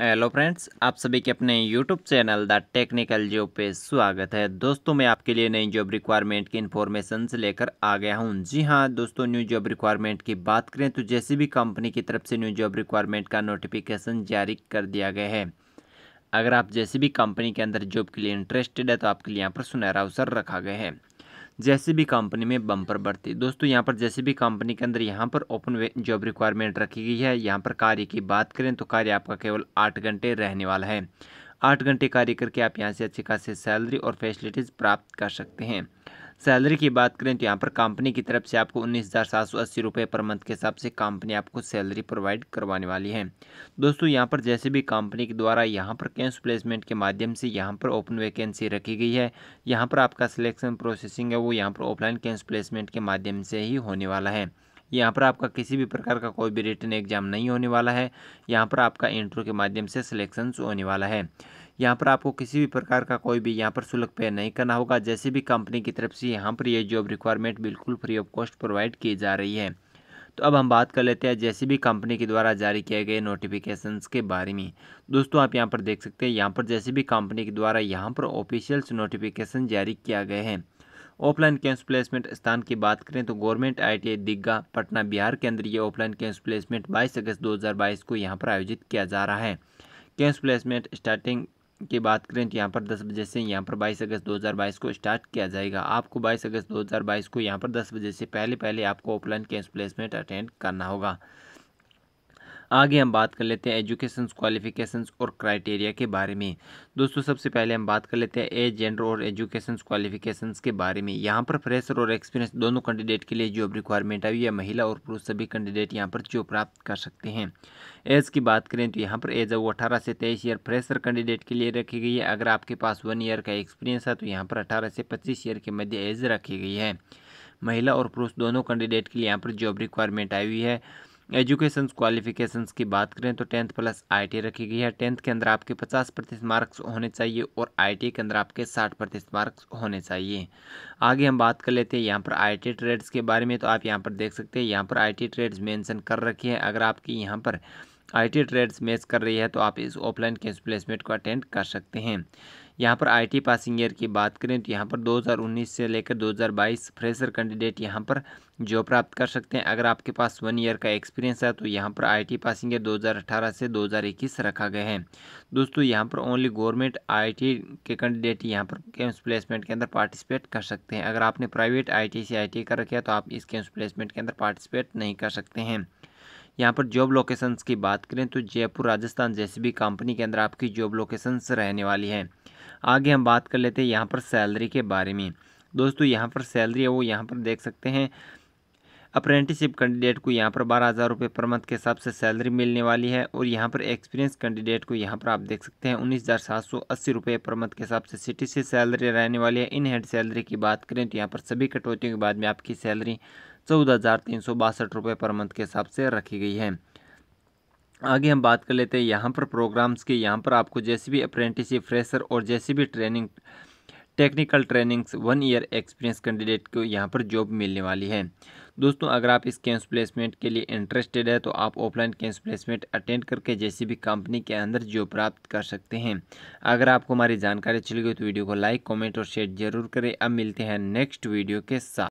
hello friends आप सभी के अपने YouTube channel the technical job पे स्वागत है दोस्तों मैं आपके लिए नई जॉब रिक्वायरमेंट की इन्फॉर्मेशन से लेकर आ गया हूं जी हां दोस्तों न्यू जॉब रिक्वायरमेंट की बात करें तो जैसी भी कंपनी की तरफ से न्यू जॉब रिक्वायरमेंट का नोटिफिकेशन जारी कर दिया गया है अगर आप जैसी भी कंपनी के अंदर जॉब के लिए इंटरेस्टेड है तो आपके लिए यहाँ पर सुनहरा अवसर रखा गया है भी कंपनी में बम्पर भर्ती दोस्तों यहाँ पर भी कंपनी के अंदर यहाँ पर ओपन जॉब रिक्वायरमेंट रखी गई है यहाँ पर कार्य की बात करें तो कार्य आपका केवल आठ घंटे रहने वाला है आठ घंटे कार्य करके आप यहाँ से अच्छी खासी सैलरी और फैसिलिटीज़ प्राप्त कर सकते हैं सैलरी की बात करें तो यहाँ पर कंपनी की तरफ से आपको उन्नीस हज़ार सात सौ अस्सी रुपये पर मंथ के हिसाब से कंपनी आपको सैलरी प्रोवाइड करवाने वाली है दोस्तों यहाँ पर जैसे भी कंपनी के द्वारा यहाँ पर कैंस प्लेसमेंट के माध्यम से यहाँ पर ओपन वैकेंसी रखी गई है यहाँ पर आपका सिलेक्शन प्रोसेसिंग है वो यहाँ पर ऑफलाइन कैंस प्लेसमेंट के माध्यम से ही होने वाला है यहाँ पर आपका किसी भी प्रकार का कोई भी रिटर्न एग्जाम नहीं होने वाला है यहाँ पर आपका इंटरव्यू के माध्यम से सिलेक्शंस होने वाला है यहाँ पर आपको किसी भी प्रकार का कोई भी यहाँ पर शुल्क पे नहीं करना होगा जैसे भी कंपनी की तरफ से यहाँ पर ये जॉब रिक्वायरमेंट बिल्कुल फ्री ऑफ कॉस्ट प्रोवाइड की जा रही है तो अब हम बात कर लेते हैं जैसे भी कंपनी के द्वारा जारी किए गए नोटिफिकेशंस के बारे में दोस्तों आप यहाँ पर देख सकते हैं यहाँ पर जैसे भी कंपनी के द्वारा यहाँ पर ऑफिशियल्स नोटिफिकेशन जारी किया गया है ऑफलाइन कैंस प्लेसमेंट स्थान की बात करें तो गवर्नमेंट आईटीआई दिग्गा पटना बिहार के अंदर ये ऑफलाइन कैंस प्लेसमेंट 22 अगस्त 2022 को यहाँ पर आयोजित किया जा रहा है कैंस प्लेसमेंट स्टार्टिंग की बात करें तो यहाँ पर 10 बजे से यहाँ पर 22 अगस्त 2022 को स्टार्ट किया जाएगा आपको 22 अगस्त 2022 को यहाँ पर 10 बजे से पहले पहले आपको ऑफलाइन कैंस प्लेसमेंट अटेंड करना होगा आगे हम बात कर लेते हैं एजुकेशन क्वालिफिकेशन और क्राइटेरिया के बारे में दोस्तों सबसे पहले हम बात कर लेते हैं एज जेंडर और एजुकेशन क्वालिफिकेशन के बारे में यहाँ पर फ्रेशर और एक्सपीरियंस दोनों कैंडिडेट के लिए जॉब रिक्वायरमेंट आई है महिला और पुरुष सभी कैंडिडेट यहाँ पर जॉब प्राप्त कर सकते हैं एज की बात करें तो यहाँ पर एज है वो अठारह से तेईस ईयर फ्रेशर कैंडिडेट के लिए रखी गई है अगर आपके पास वन ईयर का एक्सपीरियंस है तो यहाँ पर अठारह से पच्चीस ईयर के मध्य एज रखी गई है महिला और पुरुष दोनों कैंडिडेट के लिए यहाँ पर जॉब रिक्वायरमेंट आई हुई है एजुकेशन क्वालिफिकेशन की बात करें तो टेंथ प्लस आई रखी गई है टेंथ के अंदर आपके पचास प्रतिशत मार्क्स होने चाहिए और आई के अंदर आपके साठ प्रतिशत मार्क्स होने चाहिए आगे हम बात कर लेते हैं यहाँ पर आई ट्रेड्स के बारे में तो आप यहाँ पर देख सकते हैं यहाँ पर आई ट्रेड्स मेंशन कर रखी है अगर आपकी यहाँ पर आईटी ट्रेड्स मैच कर रही है तो आप इस ऑफलाइन कैंस प्लेसमेंट को अटेंड कर सकते हैं यहाँ पर आईटी पासिंग ईयर की बात करें तो यहाँ पर 2019 से लेकर 2022 फ्रेशर कैंडिडेट यहाँ पर जॉब प्राप्त कर सकते हैं अगर आपके पास वन ईयर का एक्सपीरियंस है तो यहाँ पर आईटी पासिंग ईयर 2018 से 2021 रखा गया है दोस्तों यहाँ पर ओनली गवर्नमेंट आईटी के कैंडिडेट यहाँ पर कैंप्स प्लेसमेंट के अंदर पार्टिसिपेट कर सकते हैं अगर आपने प्राइवेट आई टी से आई टी कर रखा है तो आप इस कैंप्स प्लेसमेंट के अंदर पार्टिसिपेट नहीं कर सकते हैं यहाँ पर जॉब लोकेशंस की बात करें तो जयपुर राजस्थान जैसी भी कंपनी के अंदर आपकी जॉब लोकेशंस रहने वाली है आगे हम बात कर लेते हैं यहाँ पर सैलरी के बारे में दोस्तों यहाँ पर सैलरी है वो यहाँ पर देख सकते हैं अप्रेंटिसिप कैंडिडेट को यहाँ पर बारह हज़ार रुपये पर मंथ के हिसाब से सैलरी मिलने वाली है और यहाँ पर एक्सपीरियंस कैंडिडेट को यहाँ पर आप देख सकते हैं उन्नीस हज़ार सात सौ अस्सी रुपये पर मंथ के हिसाब से सिटी से सैलरी रहने वाली है इन हेड सैलरी की बात करें तो यहाँ पर सभी कटौतियों के बाद में आपकी सैलरी चौदह हज़ार तीन सौ बासठ रुपये पर मंथ के हिसाब से रखी गई है आगे हम बात कर लेते हैं यहाँ पर प्रोग्राम्स की यहाँ पर आपको जैसे भी अप्रेंटिसशिप फ्रेशर और जैसे भी training technical trainings one year experience candidate को यहाँ पर जॉब मिलने वाली है दोस्तों अगर आप इस कैंस प्लेसमेंट के लिए इंटरेस्टेड है तो आप ऑफलाइन कैंस प्लेसमेंट अटेंड करके जैसी भी कंपनी के अंदर जॉब प्राप्त कर सकते हैं अगर आपको हमारी जानकारी अच्छी लगी तो वीडियो को लाइक कमेंट और शेयर जरूर करें अब मिलते हैं नेक्स्ट वीडियो के साथ